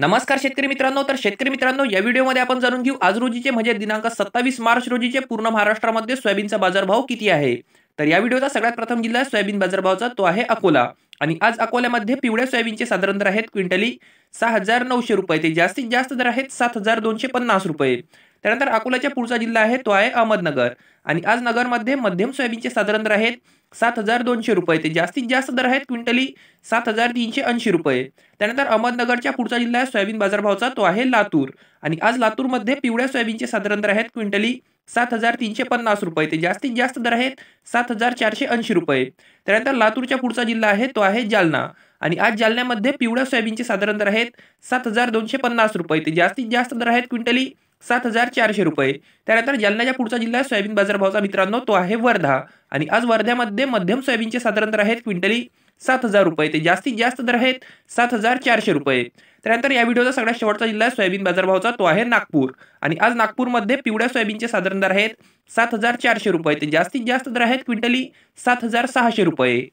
नमस्कार शेतकरी मित्रांनो तर शेतकरी मित्रांनो या व्हिडिओमध्ये आपण जाणून घेऊ आज रोजीचे म्हणजे दिनांक सत्तावीस मार्च रोजीचे पूर्ण महाराष्ट्रामध्ये सोयाबीनचा बाजारभाव किती आहे तर या व्हिडिओचा सगळ्यात प्रथम जिल्हा सोयाबीन बाजारभावचा तो आहे अकोला आणि आज अकोल्यामध्ये पिवळ्या सोयाबीनचे साधारण दर आहेत क्विंटली सहा हजार नऊशे रुपये ते जास्तीत जास्त दर आहेत सात हजार दोनशे पन्नास रुपये त्यानंतर अकोल्याच्या पुढचा जिल्हा आहे तो आहे अहमदनगर आणि आज नगरमध्ये मध्यम सोयाबीनचे साधारण दर आहेत सात हजार दोनशे रुपये ते जास्तीत जास्त दर आहेत क्विंटली सात हजार तीनशे ऐंशी रुपये त्यानंतर अहमदनगरच्या पुढचा जिल्हा आहे सोयाबीन बाजारभावचा तो आहे लातूर आणि आज लातूरमध्ये पिवळ्या सोयाबीनचे साधारण दर आहेत क्विंटली सात हजार तीनशे पन्नास रुपये ते जास्तीत जास्त दर आहेत सात हजार चारशे ऐंशी रुपये त्यानंतर लातूरच्या पुढचा जिल्हा आहे तो आहे जालना आणि आज जालन्यामध्ये पिवळ्या सोयाबीनचे साधारण दर आहेत सात हजार दोनशे पन्नास रुपये ते जास्तीत जास्त दर आहेत क्विंटली सात हजार चारशे रुपये त्यानंतर जालन्याच्या पुढचा जिल्हा सोयाबीन बाजारभावचा मित्रांनो तो आहे वर्धा आणि आज वर्ध्यामध्ये मध्यम सोयाबीनचे साधारण दर आहेत क्विंटली सात हजार रुपये ते जास्तीत जास्त दर आहेत सात हजार चारशे रुपये त्यानंतर या व्हिडिओचा सगळ्यात शेवटचा जिल्हा सोयाबीन बाजारभावचा तो आहे नागपूर आणि आज नागपूरमध्ये पिवळ्या सोयाबीनचे साधारण दर आहेत सात हजार चारशे रुपये ते जास्तीत जास्त दर आहेत क्विंटली सात हजार सहाशे रुपये